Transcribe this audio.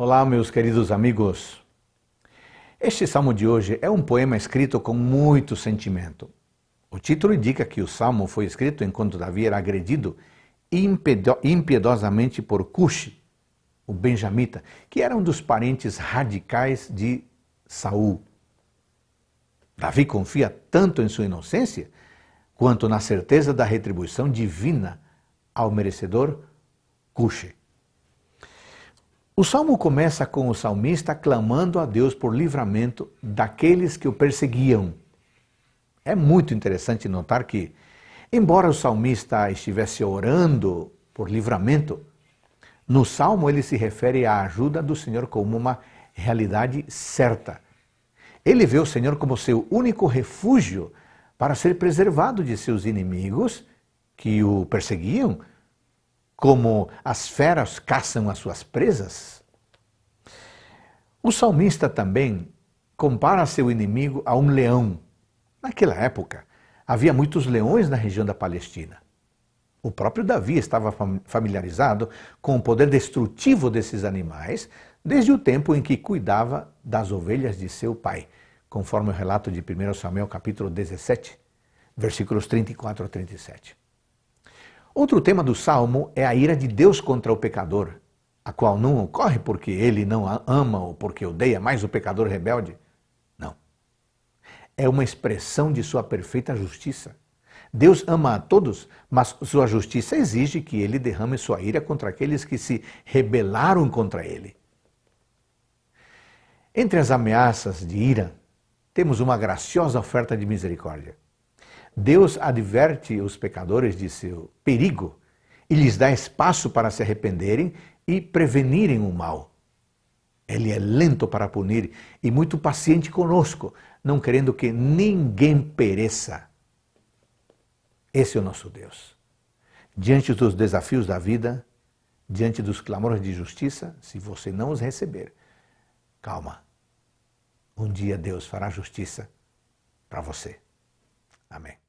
Olá, meus queridos amigos. Este salmo de hoje é um poema escrito com muito sentimento. O título indica que o salmo foi escrito enquanto Davi era agredido impiedosamente por Cush, o benjamita, que era um dos parentes radicais de Saul. Davi confia tanto em sua inocência quanto na certeza da retribuição divina ao merecedor Cush. O salmo começa com o salmista clamando a Deus por livramento daqueles que o perseguiam. É muito interessante notar que, embora o salmista estivesse orando por livramento, no salmo ele se refere à ajuda do Senhor como uma realidade certa. Ele vê o Senhor como seu único refúgio para ser preservado de seus inimigos que o perseguiam como as feras caçam as suas presas? O salmista também compara seu inimigo a um leão. Naquela época, havia muitos leões na região da Palestina. O próprio Davi estava familiarizado com o poder destrutivo desses animais desde o tempo em que cuidava das ovelhas de seu pai, conforme o relato de 1 Samuel capítulo 17, versículos 34 a 37. Outro tema do salmo é a ira de Deus contra o pecador, a qual não ocorre porque ele não ama ou porque odeia mais o pecador rebelde. Não. É uma expressão de sua perfeita justiça. Deus ama a todos, mas sua justiça exige que ele derrame sua ira contra aqueles que se rebelaram contra ele. Entre as ameaças de ira, temos uma graciosa oferta de misericórdia. Deus adverte os pecadores de seu perigo e lhes dá espaço para se arrependerem e prevenirem o mal. Ele é lento para punir e muito paciente conosco, não querendo que ninguém pereça. Esse é o nosso Deus. Diante dos desafios da vida, diante dos clamores de justiça, se você não os receber, calma. Um dia Deus fará justiça para você. Amén.